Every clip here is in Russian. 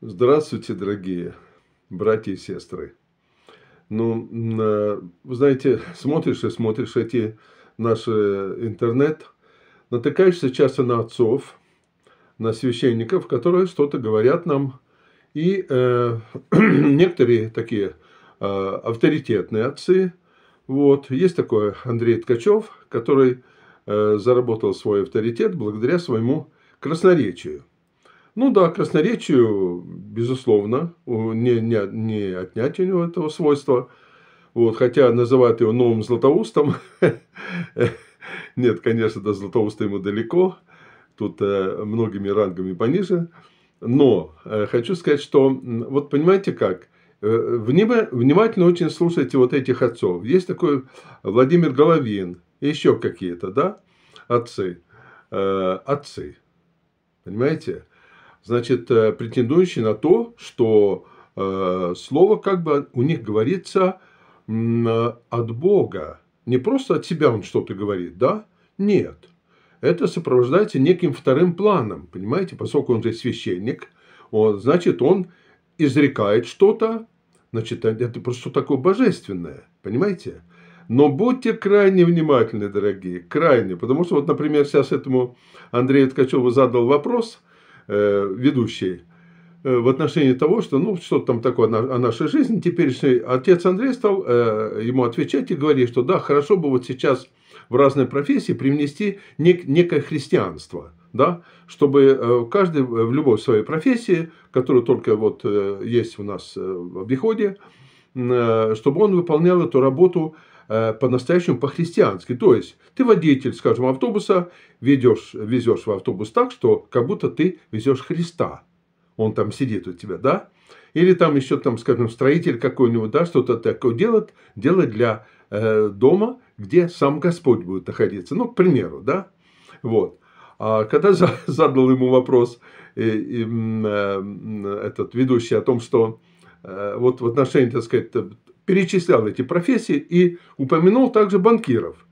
Здравствуйте, дорогие братья и сестры. Ну, э, знаете, смотришь и смотришь эти наши интернет, натыкаешься часто на отцов, на священников, которые что-то говорят нам. И э, некоторые такие э, авторитетные отцы. Вот, есть такой Андрей Ткачев, который э, заработал свой авторитет благодаря своему красноречию. Ну да, красноречию, безусловно, не, не, не отнять у него этого свойства. Вот, хотя называют его новым Златоустом. Нет, конечно, до Златоуста ему далеко. Тут э, многими рангами пониже. Но э, хочу сказать, что вот понимаете как э, – внимательно очень слушайте вот этих отцов. Есть такой Владимир Головин, еще какие-то, да, отцы, отцы, понимаете? значит, э, претендующие на то, что э, слово как бы у них говорится от Бога. Не просто от себя он что-то говорит, да? Нет. Это сопровождается неким вторым планом, понимаете? Поскольку он же священник, он, значит, он изрекает что-то, значит, э, это просто такое божественное, понимаете? Но будьте крайне внимательны, дорогие, крайне, потому что вот, например, сейчас этому Андрею Ткачеву задал вопрос – Э, э, в отношении того, что ну что там такое о нашей жизни теперешней. Отец Андрей стал э, ему отвечать и говорить, что да, хорошо бы вот сейчас в разные профессии привнести нек некое христианство, да, чтобы э, каждый в любой своей профессии, которая только вот э, есть у нас в обиходе, чтобы он выполнял эту работу Э, по-настоящему по-христиански. То есть, ты водитель, скажем, автобуса, ведешь, везешь в автобус так, что как будто ты везешь Христа. Он там сидит у тебя, да? Или там еще, там, скажем, строитель какой-нибудь, да, что-то такое делает, делает для э, дома, где сам Господь будет находиться. Ну, к примеру, да? Вот. А когда задал ему вопрос э, э, э, этот ведущий о том, что э, вот в отношении, так сказать, перечислял эти профессии и упомянул также банкиров.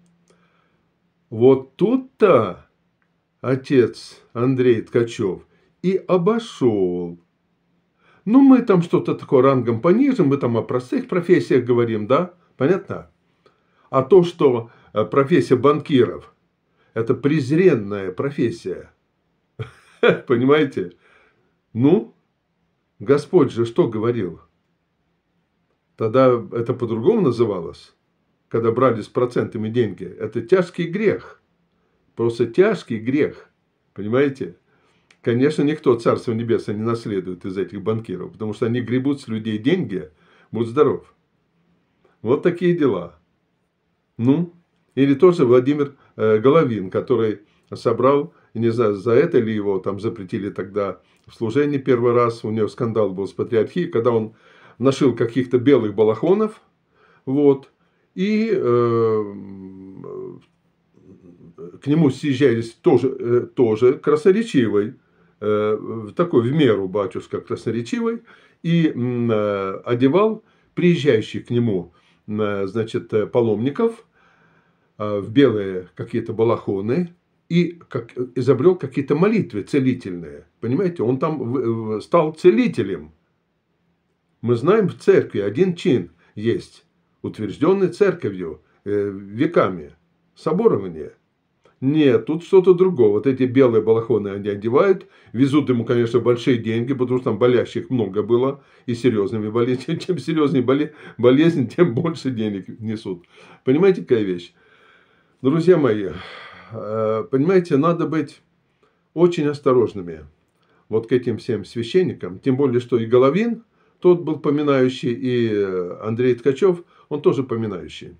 Вот тут-то отец Андрей Ткачев и обошел. Ну, мы там что-то такое рангом пониже, мы там о простых профессиях говорим, да? Понятно? А то, что э, профессия банкиров – это презренная профессия. Понимаете? Ну, Господь же что говорил? Тогда это по-другому называлось, когда брали с процентами деньги. Это тяжкий грех. Просто тяжкий грех. Понимаете? Конечно, никто Царство небеса не наследует из этих банкиров, потому что они гребут с людей деньги, будь здоров. Вот такие дела. Ну, или тоже Владимир э, Головин, который собрал, не знаю, за это ли его там запретили тогда в служении первый раз, у него скандал был с патриархией, когда он нашил каких-то белых балахонов, вот, и э, к нему съезжались тоже, э, тоже красноречивый, э, такой в меру батюшка красноречивый, и э, одевал приезжающих к нему, э, значит, э, паломников э, в белые какие-то балахоны, и как, изобрел какие-то молитвы целительные. Понимаете, он там стал целителем. Мы знаем в церкви один чин есть, утвержденный церковью э, веками, соборование. Нет, тут что-то другое. Вот эти белые балахоны они одевают, везут ему, конечно, большие деньги, потому что там болящих много было, и серьезными болезнями. Чем серьезнее болезнь, тем больше денег несут. Понимаете, какая вещь? Друзья мои, э, понимаете, надо быть очень осторожными вот к этим всем священникам, тем более, что и Головин – тот был поминающий, и э, Андрей Ткачев, он тоже поминающий.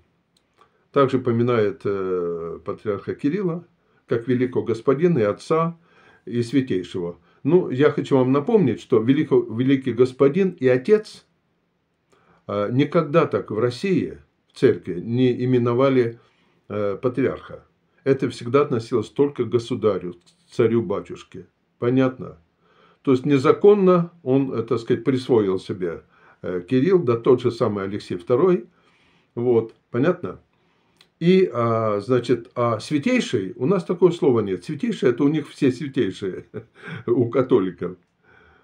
Также поминает э, патриарха Кирилла, как великого господина и отца, и святейшего. Ну, я хочу вам напомнить, что великий, великий господин и отец э, никогда так в России, в церкви, не именовали патриарха. Это всегда относилось только к государю, царю-батюшке. Понятно? То есть незаконно он, э, так сказать, присвоил себе э, Кирилл, да тот же самый Алексей II. Вот, понятно? И, а, значит, а святейший, у нас такого слова нет. Святейший – это у них все святейшие, у католиков.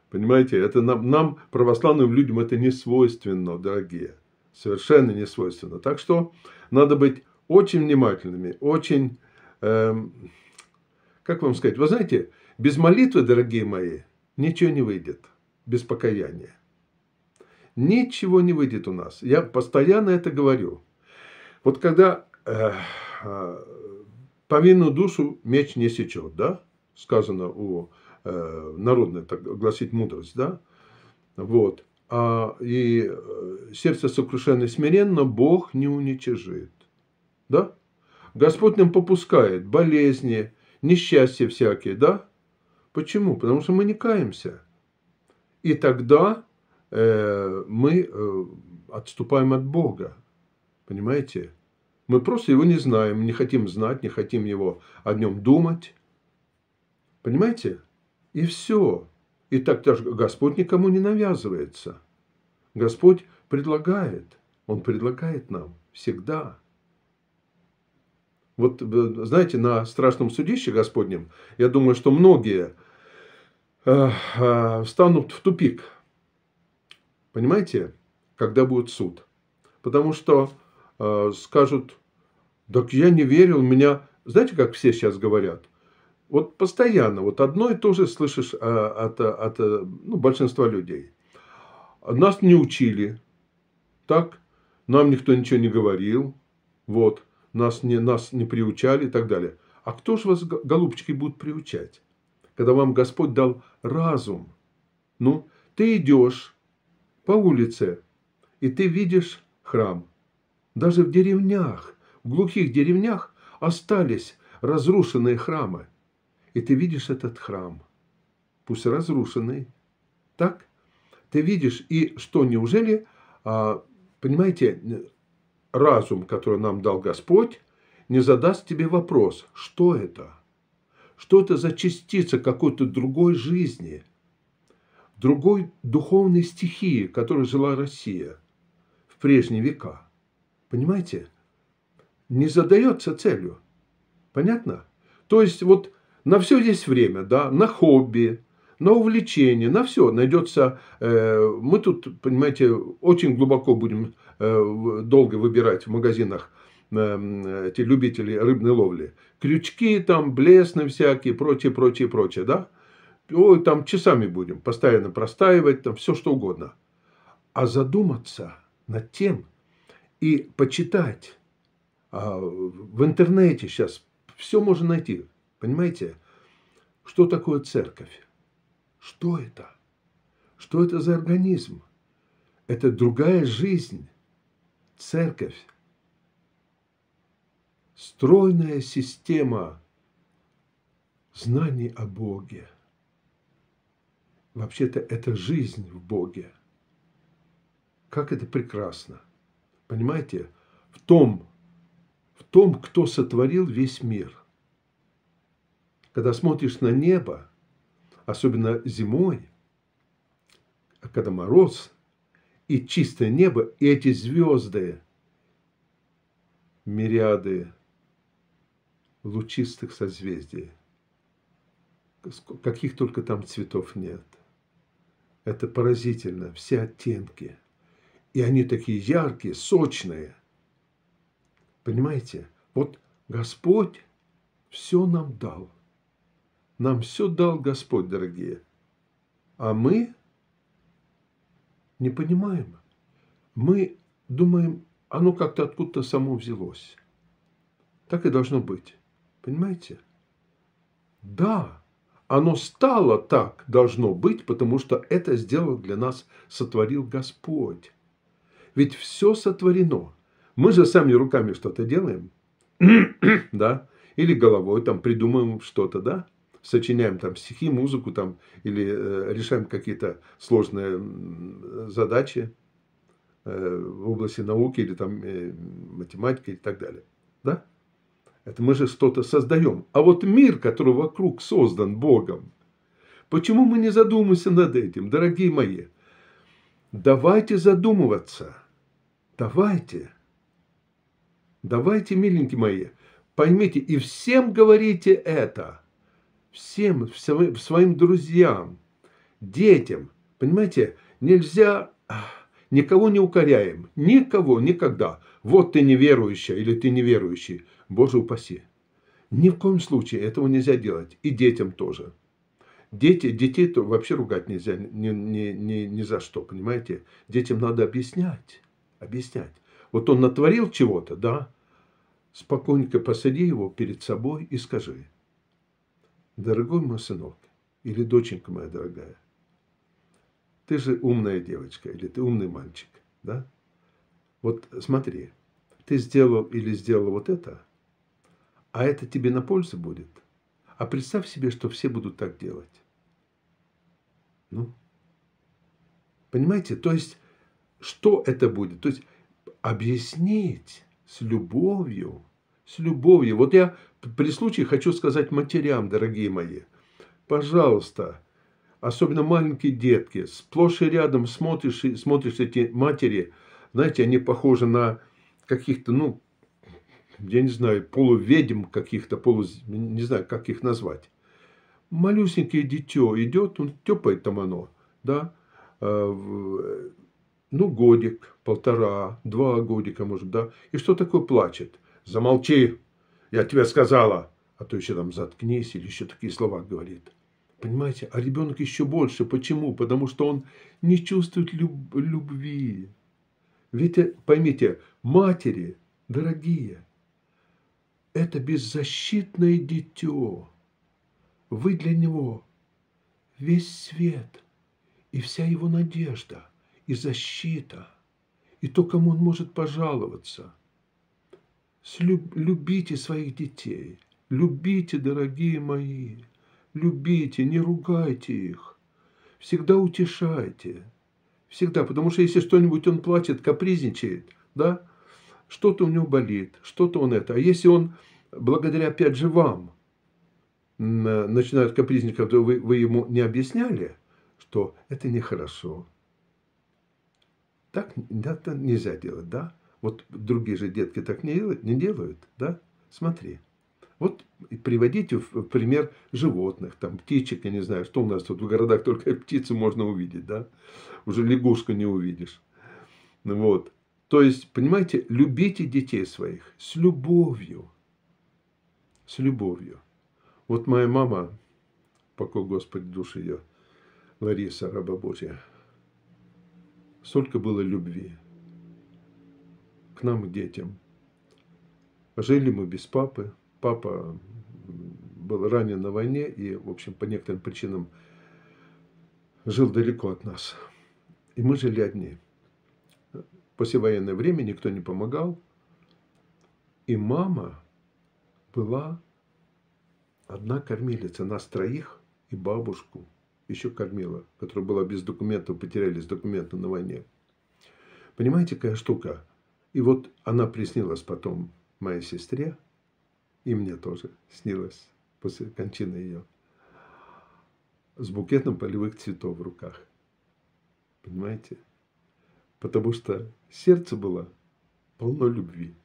Понимаете, это нам, нам, православным людям, это не свойственно, дорогие. Совершенно не свойственно. Так что надо быть очень внимательными, очень, эм, как вам сказать, вы знаете, без молитвы, дорогие мои, Ничего не выйдет без покаяния. Ничего не выйдет у нас. Я постоянно это говорю. Вот когда э, э, повинную душу меч не сечет, да? Сказано у э, народной, так гласит мудрость, да? Вот. А, и э, сердце сокрушенное смиренно Бог не уничижит. Да? Господь нам попускает болезни, несчастья всякие, да? Почему? Потому что мы не каемся. И тогда э, мы э, отступаем от Бога. Понимаете? Мы просто его не знаем, не хотим знать, не хотим его о нем думать. Понимаете? И все. И так даже Господь никому не навязывается. Господь предлагает. Он предлагает нам всегда. Вот, э, знаете, на страшном судище Господнем, я думаю, что многие Э, встанут в тупик. Понимаете, когда будет суд. Потому что э, скажут, так я не верил, меня... Знаете, как все сейчас говорят? Вот постоянно, вот одно и то же слышишь э, от, э, от э, ну, большинства людей. Нас не учили, так? Нам никто ничего не говорил, вот, нас не, нас не приучали и так далее. А кто же вас, голубчики, будут приучать? когда вам Господь дал разум. Ну, ты идешь по улице, и ты видишь храм. Даже в деревнях, в глухих деревнях остались разрушенные храмы. И ты видишь этот храм, пусть разрушенный. Так? Ты видишь, и что, неужели, а, понимаете, разум, который нам дал Господь, не задаст тебе вопрос, что это – что это за частица какой-то другой жизни, другой духовной стихии, которой жила Россия в прежние века? Понимаете? Не задается целью. Понятно? То есть вот на все есть время, да, на хобби, на увлечение, на все найдется. Э, мы тут, понимаете, очень глубоко будем э, долго выбирать в магазинах Э, эти любители рыбной ловли. Крючки там, блесны всякие, прочее, прочее, прочее, да? Ой, там часами будем постоянно простаивать, там все что угодно. А задуматься над тем и почитать. А в интернете сейчас все можно найти, понимаете? Что такое церковь? Что это? Что это за организм? Это другая жизнь. Церковь стройная система знаний о Боге. Вообще-то это жизнь в Боге. Как это прекрасно. Понимаете? В том, в том, кто сотворил весь мир. Когда смотришь на небо, особенно зимой, а когда мороз, и чистое небо, и эти звезды, мириады лучистых созвездий. Каких только там цветов нет. Это поразительно, все оттенки. И они такие яркие, сочные. Понимаете, вот Господь все нам дал. Нам все дал Господь, дорогие. А мы не понимаем. Мы думаем, оно как-то откуда-то само взялось. Так и должно быть. Понимаете? Да, оно стало так, должно быть, потому что это сделал для нас, сотворил Господь. Ведь все сотворено. Мы же сами руками что-то делаем, да, или головой там придумываем что-то, да, сочиняем там стихи, музыку там, или э, решаем какие-то сложные задачи э, в области науки или там э, математики и так далее, да. Это мы же что-то создаем. А вот мир, который вокруг создан Богом, почему мы не задумываемся над этим, дорогие мои? Давайте задумываться. Давайте. Давайте, миленькие мои, поймите, и всем говорите это. Всем, всем своим друзьям, детям. Понимаете, нельзя, никого не укоряем. Никого, никогда. Вот ты неверующая или ты неверующий. Боже упаси. Ни в коем случае этого нельзя делать. И детям тоже. Дети, детей то вообще ругать нельзя ни, ни, ни, ни за что, понимаете? Детям надо объяснять. Объяснять. Вот он натворил чего-то, да? Спокойненько посади его перед собой и скажи. Дорогой мой сынок, или доченька моя дорогая, ты же умная девочка, или ты умный мальчик, да? Вот смотри, ты сделал или сделала вот это – а это тебе на пользу будет? А представь себе, что все будут так делать. Ну, понимаете, то есть, что это будет? То есть, объяснить с любовью, с любовью. Вот я при случае хочу сказать матерям, дорогие мои, пожалуйста, особенно маленькие детки, сплошь и рядом смотришь, смотришь эти матери, знаете, они похожи на каких-то, ну, я не знаю, полуведьм каких-то, полу, не знаю, как их назвать. Малюсенькое дитё идет, он тёпает там оно, да, э, ну, годик, полтора, два годика, может, да. И что такое плачет? Замолчи, я тебе сказала. А то еще там заткнись или еще такие слова говорит. Понимаете, а ребенок еще больше. Почему? Потому что он не чувствует люб- любви. Ведь э, поймите, матери, дорогие, это беззащитное дитё. Вы для него весь свет и вся его надежда и защита, и то, кому он может пожаловаться. Любите своих детей, любите, дорогие мои, любите, не ругайте их, всегда утешайте, всегда, потому что если что-нибудь он платит, капризничает, да, что-то у него болит, что-то он это. А если он, благодаря опять же вам, э, начинает капризников, вы, вы ему не объясняли, что это нехорошо. Так это нельзя делать, да? Вот другие же детки так не делают, не делают да? Смотри. Вот приводите в пример животных, там птичек, я не знаю, что у нас тут в городах только птицу можно увидеть, да? Уже лягушку не увидишь. Вот. То есть, понимаете, любите детей своих с любовью. С любовью. Вот моя мама, покой господь души ее, Лариса, раба Божья, столько было любви к нам, детям. Жили мы без папы. Папа был ранен на войне и, в общем, по некоторым причинам жил далеко от нас. И мы жили одни послевоенное время никто не помогал. И мама была одна кормилица, нас троих и бабушку еще кормила, которая была без документов, потерялись документы на войне. Понимаете, какая штука? И вот она приснилась потом моей сестре, и мне тоже снилась после кончины ее, с букетом полевых цветов в руках. Понимаете? потому что сердце было полно любви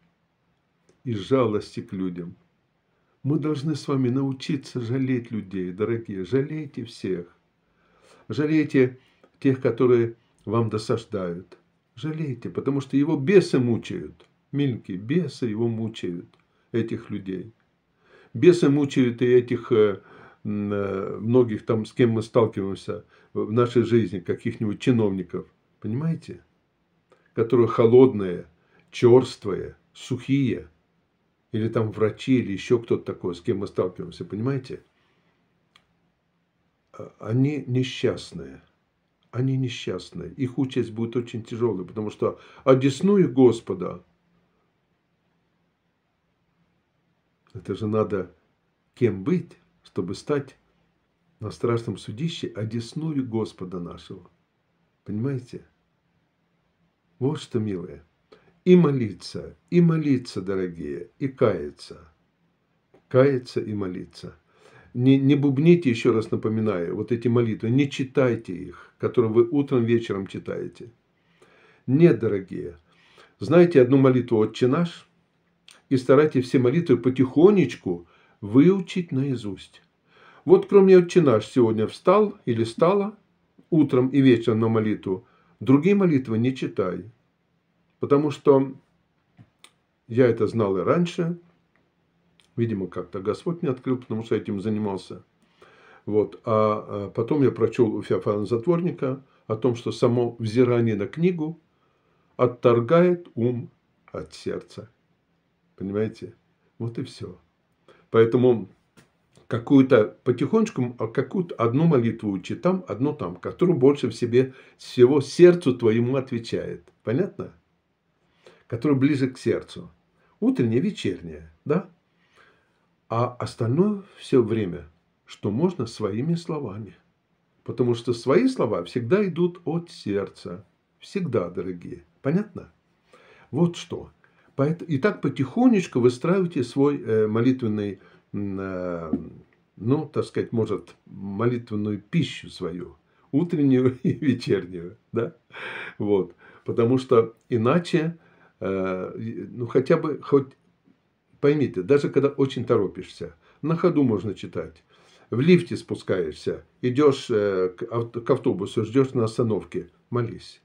и жалости к людям. Мы должны с вами научиться жалеть людей, дорогие. Жалейте всех. Жалейте тех, которые вам досаждают. Жалейте, потому что его бесы мучают. Миленькие, бесы его мучают, этих людей. Бесы мучают и этих э, э, многих там, с кем мы сталкиваемся в нашей жизни, каких-нибудь чиновников. Понимаете? которые холодные, черствые, сухие, или там врачи, или еще кто-то такой, с кем мы сталкиваемся, понимаете? А, они несчастные. Они несчастные. Их участь будет очень тяжелой, потому что одесную Господа. Это же надо кем быть, чтобы стать на страшном судище одесную Господа нашего. Понимаете? Вот что, милые, и молиться, и молиться, дорогие, и каяться. Каяться и молиться. Не, не бубните, еще раз напоминаю, вот эти молитвы, не читайте их, которые вы утром, вечером читаете. Нет, дорогие, знаете одну молитву «Отче наш» и старайтесь все молитвы потихонечку выучить наизусть. Вот кроме «Отче наш» сегодня встал или стала утром и вечером на молитву, Другие молитвы не читай, потому что я это знал и раньше. Видимо, как-то Господь мне открыл, потому что я этим занимался. Вот. А, а потом я прочел у Феофана Затворника о том, что само взирание на книгу отторгает ум от сердца. Понимаете? Вот и все. Поэтому какую-то потихонечку, а какую-то одну молитву учи там, одну там, которую больше в себе всего сердцу твоему отвечает. Понятно? Которая ближе к сердцу. Утренняя, вечерняя, да? А остальное все время, что можно своими словами. Потому что свои слова всегда идут от сердца. Всегда, дорогие. Понятно? Вот что. И так потихонечку выстраивайте свой э, молитвенный Э, ну, так сказать, может, молитвенную пищу свою, утреннюю и вечернюю, да, вот, потому что иначе, э, ну, хотя бы, хоть, поймите, даже когда очень торопишься, на ходу можно читать, в лифте спускаешься, идешь э, к автобусу, ждешь на остановке, молись.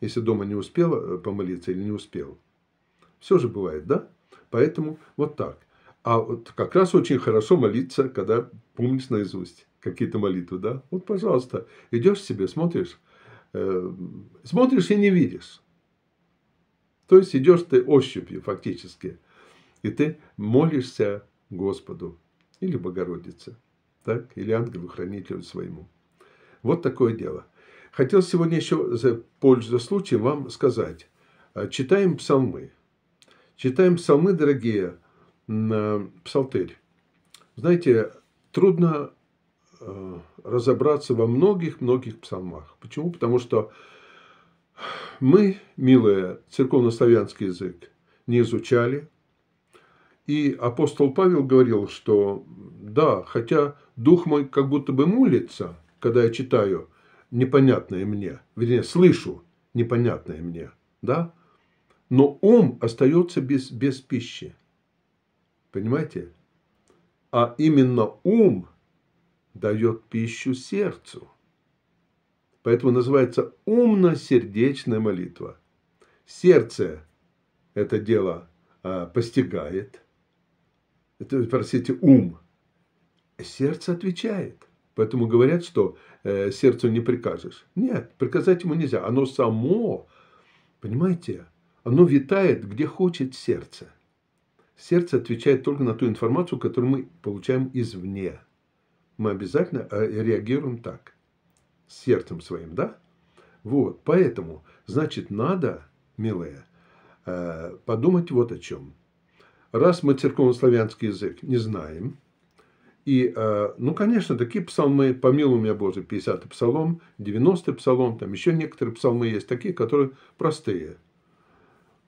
Если дома не успела помолиться или не успел. Все же бывает, да? Поэтому вот так. А вот как раз очень хорошо молиться, когда помнишь наизусть какие-то молитвы, да? Вот, пожалуйста, идешь себе, смотришь, э, смотришь и не видишь. То есть идешь ты ощупью фактически, и ты молишься Господу или Богородице, так? или ангелу-хранителю своему. Вот такое дело. Хотел сегодня еще, за пользу случаем, вам сказать. Читаем псалмы. Читаем псалмы, дорогие, псалтырь. Знаете, трудно э, разобраться во многих-многих псалмах. Почему? Потому что мы, милые, церковнославянский язык не изучали. И апостол Павел говорил, что да, хотя дух мой как будто бы мулится, когда я читаю непонятное мне, вернее, слышу непонятное мне, да, но ум остается без, без пищи. Понимаете? А именно ум дает пищу сердцу. Поэтому называется умно-сердечная молитва. Сердце это дело а, постигает. Это, простите, ум. Сердце отвечает. Поэтому говорят, что э, сердцу не прикажешь. Нет, приказать ему нельзя. Оно само, понимаете, оно витает, где хочет сердце. Сердце отвечает только на ту информацию, которую мы получаем извне. Мы обязательно э, реагируем так. Сердцем своим, да? Вот, поэтому, значит, надо, милая, э, подумать вот о чем. Раз мы церковнославянский язык не знаем, и, э, ну, конечно, такие псалмы, помилуй меня, Боже, 50-й псалом, 90-й псалом, там еще некоторые псалмы есть такие, которые простые –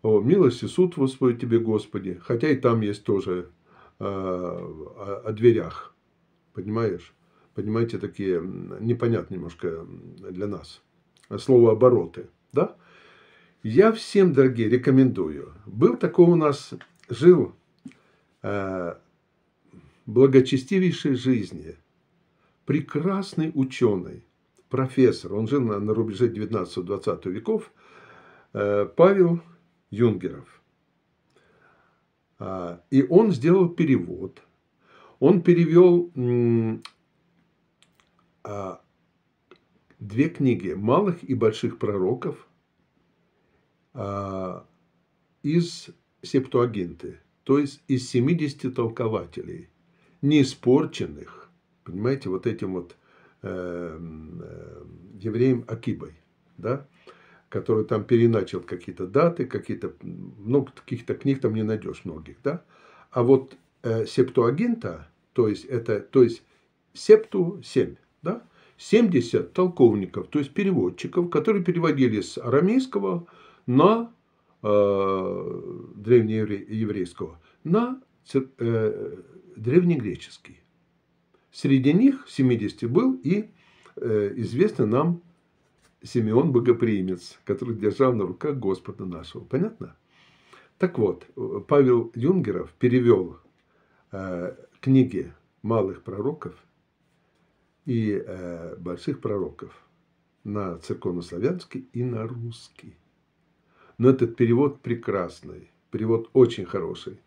о, милость и суд воспою тебе, Господи. Хотя и там есть тоже э, о, о дверях. Понимаешь? Понимаете, такие непонятные немножко для нас. Слово обороты. Да? Я всем, дорогие, рекомендую. Был такой у нас, жил э, благочестивейшей жизни. Прекрасный ученый, профессор. Он жил на, на рубеже 19-20 веков. Э, Павел юнгеров. А, и он сделал перевод. Он перевел а, две книги «Малых и больших пророков» а, из септуагинты, то есть из 70 толкователей, не испорченных, понимаете, вот этим вот эм, эм, евреем Акибой. Да? который там переначал какие-то даты, какие-то, ну, каких-то книг там не найдешь многих, да. А вот э, септуагинта, то есть это, то есть септу 7, да, 70 толковников, то есть переводчиков, которые переводили с арамейского на э, древнееврейского, на э, древнегреческий. Среди них, 70, был и э, известный нам Симеон Богоприимец, который держал на руках Господа нашего. Понятно? Так вот, Павел Юнгеров перевел э, книги малых пророков и э, больших пророков на церковнославянский и на русский. Но этот перевод прекрасный, перевод очень хороший.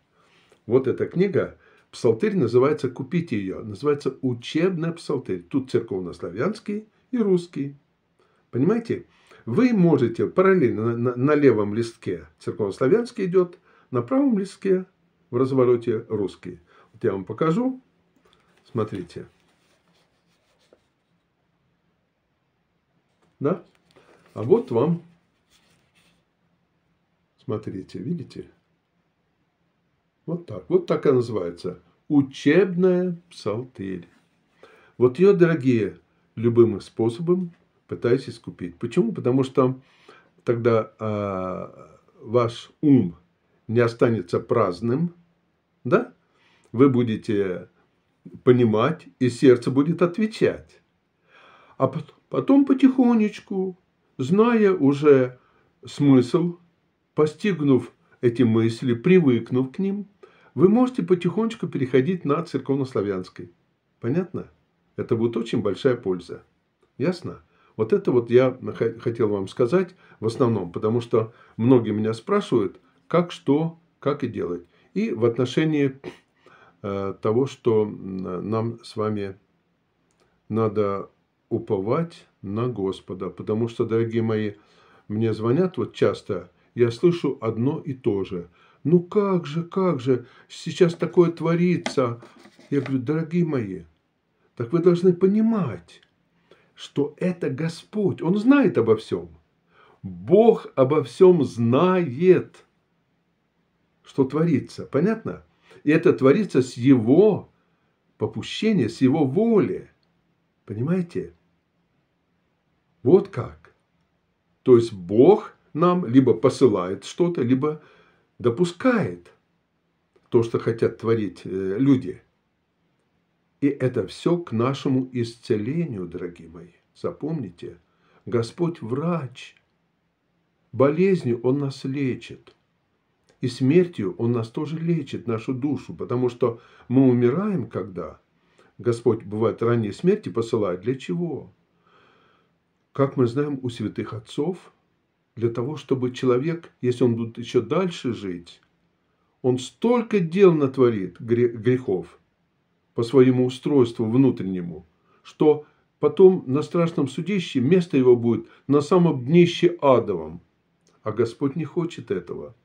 Вот эта книга, псалтырь называется, купите ее, называется «Учебная псалтырь». Тут церковнославянский и русский. Понимаете? Вы можете параллельно на, на, на левом листке церковнославянский идет, на правом листке в развороте русский. Вот я вам покажу. Смотрите. Да? А вот вам, смотрите, видите? Вот так. Вот так и называется. Учебная псалтырь. Вот ее, дорогие, любым способом пытаясь искупить. Почему? Потому что тогда э, ваш ум не останется праздным, да? Вы будете понимать, и сердце будет отвечать. А потом потихонечку, зная уже смысл, постигнув эти мысли, привыкнув к ним, вы можете потихонечку переходить на церковнославянский. Понятно? Это будет очень большая польза. Ясно? Вот это вот я хотел вам сказать в основном, потому что многие меня спрашивают, как что, как и делать. И в отношении э, того, что нам с вами надо уповать на Господа. Потому что, дорогие мои, мне звонят вот часто, я слышу одно и то же. Ну как же, как же, сейчас такое творится. Я говорю, дорогие мои, так вы должны понимать, что это Господь, Он знает обо всем. Бог обо всем знает, что творится. Понятно? И это творится с Его попущения, с Его воли. Понимаете? Вот как. То есть Бог нам либо посылает что-то, либо допускает то, что хотят творить э, люди – и это все к нашему исцелению, дорогие мои. Запомните, Господь врач. Болезнью Он нас лечит. И смертью Он нас тоже лечит, нашу душу. Потому что мы умираем, когда Господь, бывает, ранней смерти посылает. Для чего? Как мы знаем у святых отцов, для того, чтобы человек, если он будет еще дальше жить, он столько дел натворит грехов – по своему устройству внутреннему, что потом на страшном судище место его будет на самом днище адовом. А Господь не хочет этого.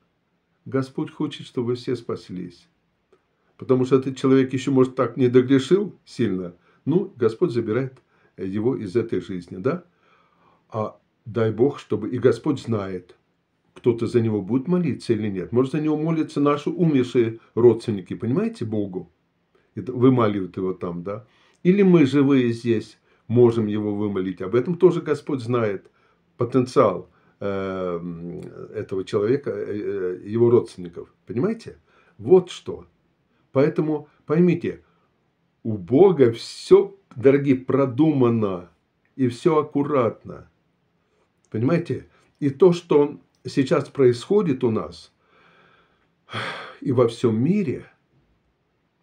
Господь хочет, чтобы вы все спаслись. Потому что этот человек еще, может, так не догрешил сильно. Ну, Господь забирает его из этой жизни, да? А дай Бог, чтобы и Господь знает, кто-то за него будет молиться или нет. Может, за него молятся наши умершие родственники, понимаете, Богу? вымаливают его там, да. Или мы, живые здесь, можем его вымолить. Об этом тоже Господь знает потенциал э, этого человека, э, э, его родственников. Понимаете? Вот что. Поэтому поймите, у Бога все, дорогие, продумано и все аккуратно. Понимаете? И то, что сейчас происходит у нас и во всем мире –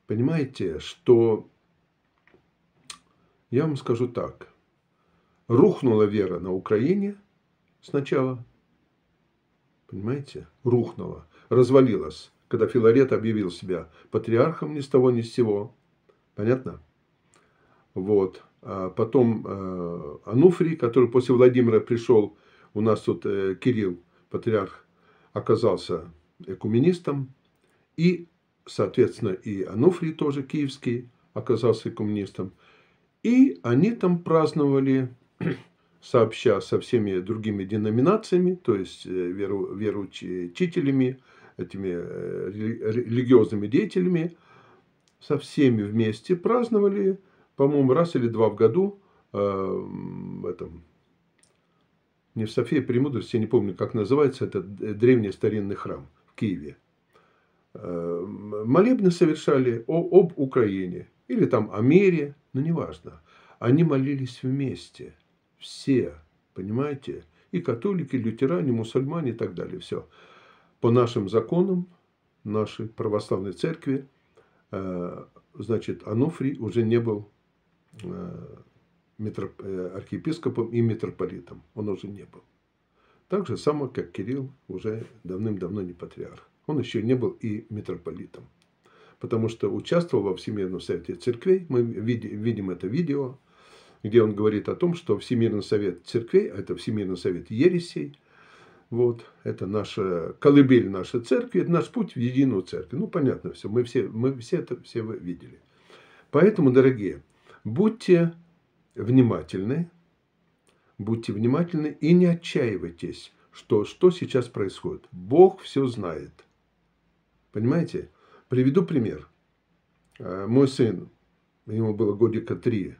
Понимаете, что, я вам скажу так, рухнула вера на Украине сначала, понимаете, рухнула, развалилась, когда Филарет объявил себя патриархом ни с того ни с сего, понятно? Вот, а потом э, Ануфрий, который после Владимира пришел, у нас тут э, Кирилл, патриарх, оказался экуменистом, и соответственно, и Ануфрий тоже киевский оказался коммунистом. И они там праздновали сообща со всеми другими деноминациями, то есть э, веру, вероучителями, этими э, религиозными деятелями, со всеми вместе праздновали, по-моему, раз или два в году э, в этом не в Софии Премудрости, я не помню, как называется этот э, древний старинный храм в Киеве. Э, молебны совершали о об Украине или там о мире, но неважно. Они молились вместе, все, понимаете, и католики, и лютеране, и мусульмане и так далее, все. По нашим законам, нашей православной церкви, э, значит, Ануфрий уже не был э, архиепископом и митрополитом, он уже не был. Так же само, как Кирилл уже давным-давно не патриарх он еще не был и митрополитом. Потому что участвовал во Всемирном Совете Церквей, мы видим это видео, где он говорит о том, что Всемирный Совет Церквей, это Всемирный Совет Ересей, вот, это наша колыбель нашей церкви, это наш путь в единую церковь. Ну, понятно все, мы все, мы все это все вы видели. Поэтому, дорогие, будьте внимательны, будьте внимательны и не отчаивайтесь, что, что сейчас происходит. Бог все знает – Понимаете? Приведу пример. Э, мой сын, ему было годика три,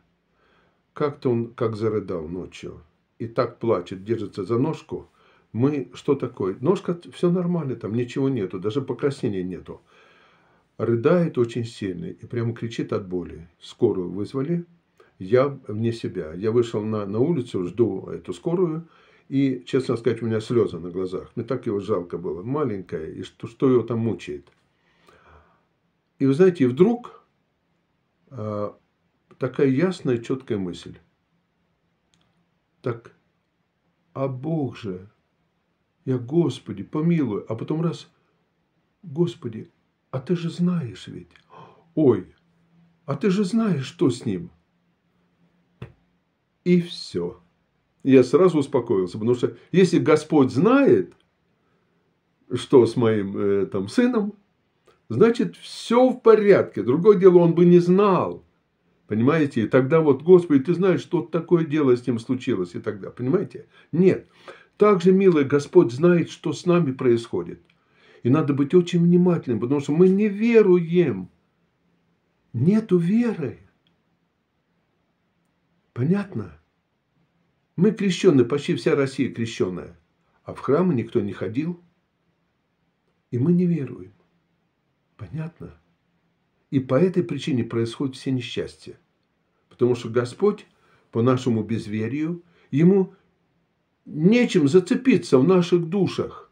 как-то он как зарыдал ночью. И так плачет, держится за ножку. Мы, что такое? Ножка, все нормально, там ничего нету, даже покраснения нету. Рыдает очень сильно и прямо кричит от боли. Скорую вызвали, я вне себя. Я вышел на, на улицу, жду эту скорую – и, честно сказать, у меня слезы на глазах. Мне так его жалко было. Маленькое, и что, что его там мучает. И вы знаете, вдруг э, такая ясная, четкая мысль. Так, а Бог же, я, Господи, помилуй. А потом раз, Господи, а ты же знаешь ведь. Ой, а ты же знаешь, что с ним. И все я сразу успокоился. Потому что если Господь знает, что с моим э, там сыном, значит, все в порядке. Другое дело, он бы не знал. Понимаете? И тогда вот, Господи, ты знаешь, что такое дело с ним случилось и тогда. Понимаете? Нет. Также, милый, Господь знает, что с нами происходит. И надо быть очень внимательным, потому что мы не веруем. Нету веры. Понятно? Мы крещены, почти вся Россия крещенная. А в храмы никто не ходил. И мы не веруем. Понятно? И по этой причине происходят все несчастья. Потому что Господь по нашему безверию, ему нечем зацепиться в наших душах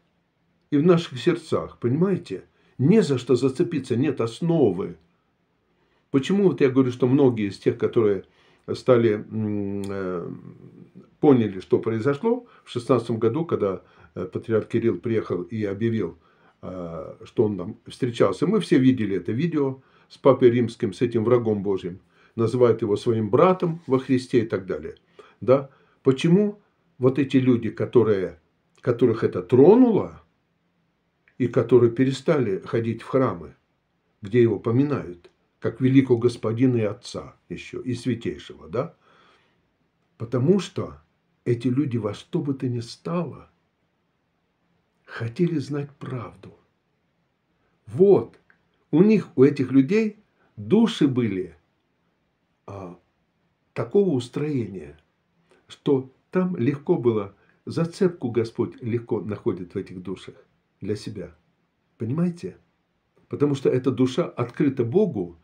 и в наших сердцах, понимаете? Не за что зацепиться, нет основы. Почему вот я говорю, что многие из тех, которые стали, э, поняли, что произошло в 16 году, когда э, патриарх Кирилл приехал и объявил, э, что он там встречался. Мы все видели это видео с папой римским, с этим врагом Божьим. Называют его своим братом во Христе и так далее. Да? Почему вот эти люди, которые, которых это тронуло, и которые перестали ходить в храмы, где его поминают – как великого господина и отца еще, и святейшего, да? Потому что эти люди во что бы то ни стало хотели знать правду. Вот, у них, у этих людей души были а, такого устроения, что там легко было, зацепку Господь легко находит в этих душах для себя. Понимаете? Потому что эта душа открыта Богу,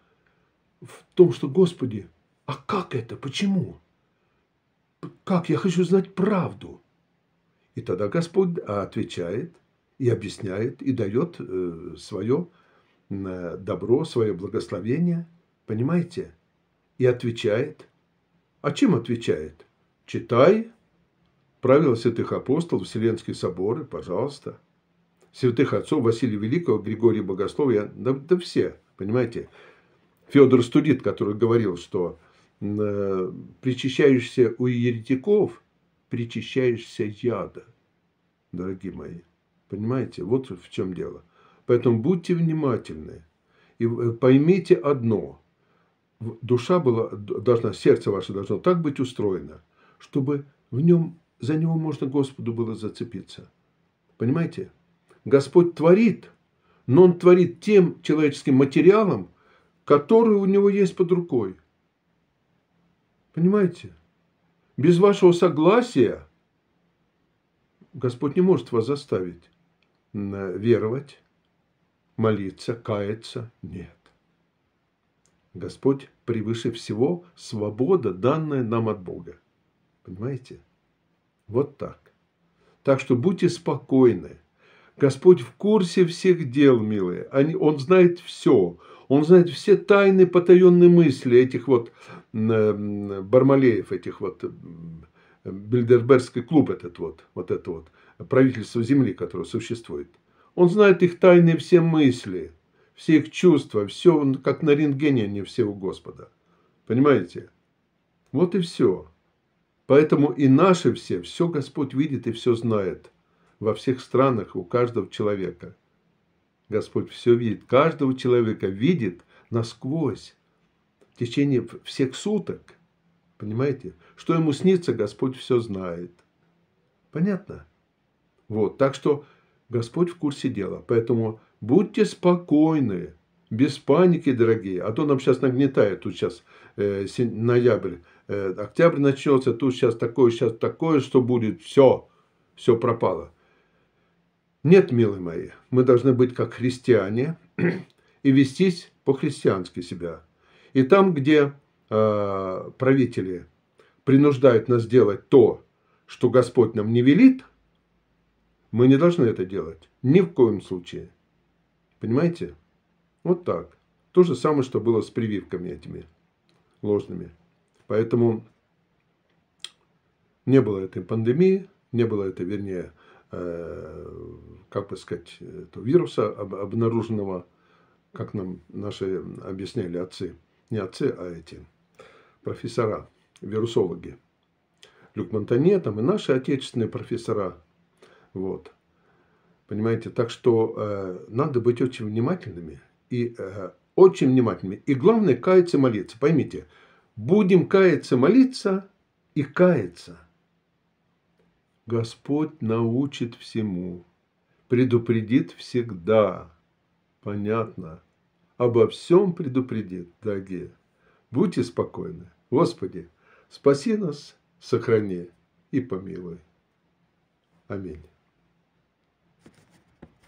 в том, что, Господи, а как это? Почему? Как? Я хочу знать правду. И тогда Господь э, отвечает и объясняет, и дает э, свое э, добро, свое благословение. Понимаете? И отвечает. А чем отвечает? Читай правила святых апостолов, Вселенские соборы, пожалуйста. Святых отцов Василия Великого, Григория Богослова, да, да все, понимаете. Федор Студит, который говорил, что э, причащаешься у еретиков, причащаешься яда, дорогие мои. Понимаете, вот в чем дело. Поэтому будьте внимательны и э, поймите одно. Душа была, должна, сердце ваше должно так быть устроено, чтобы в нем, за него можно Господу было зацепиться. Понимаете? Господь творит, но Он творит тем человеческим материалом, который у него есть под рукой. Понимаете? Без вашего согласия Господь не может вас заставить э, веровать, молиться, каяться. Нет. Господь превыше всего свобода, данная нам от Бога. Понимаете? Вот так. Так что будьте спокойны. Господь в курсе всех дел, милые. Он знает все. Он знает все тайны потаенные мысли этих вот э, Бармалеев, этих вот Бильдербергский клуб этот вот, вот это вот, правительство земли, которое существует. Он знает их тайные все мысли, все их чувства, все, как на рентгене они все у Господа. Понимаете? Вот и все. Поэтому и наши все, все Господь видит и все знает во всех странах, у каждого человека – Господь все видит. Каждого человека видит насквозь в течение всех суток. Понимаете? Что ему снится, Господь все знает. Понятно? Вот. Так что Господь в курсе дела. Поэтому будьте спокойны. Без паники, дорогие. А то нам сейчас нагнетает. Тут сейчас э, ноябрь. Э, октябрь начнется. Тут сейчас такое, сейчас такое, что будет. Все. Все пропало. Нет, милые мои, мы должны быть как христиане и вестись по-христиански себя. И там, где э, правители принуждают нас делать то, что Господь нам не велит, мы не должны это делать. Ни в коем случае. Понимаете? Вот так. То же самое, что было с прививками этими ложными. Поэтому не было этой пандемии, не было этой, вернее, Э, как бы сказать, этого вируса, обнаруженного, как нам наши объясняли отцы, не отцы, а эти профессора, вирусологи. Люк Монтане, там и наши отечественные профессора. Вот. Понимаете, так что э, надо быть очень внимательными. И э, очень внимательными. И главное, каяться и молиться. Поймите, будем каяться, молиться и каяться. Господь научит всему, предупредит всегда. Понятно. Обо всем предупредит, дорогие. Будьте спокойны. Господи, спаси нас, сохрани и помилуй. Аминь.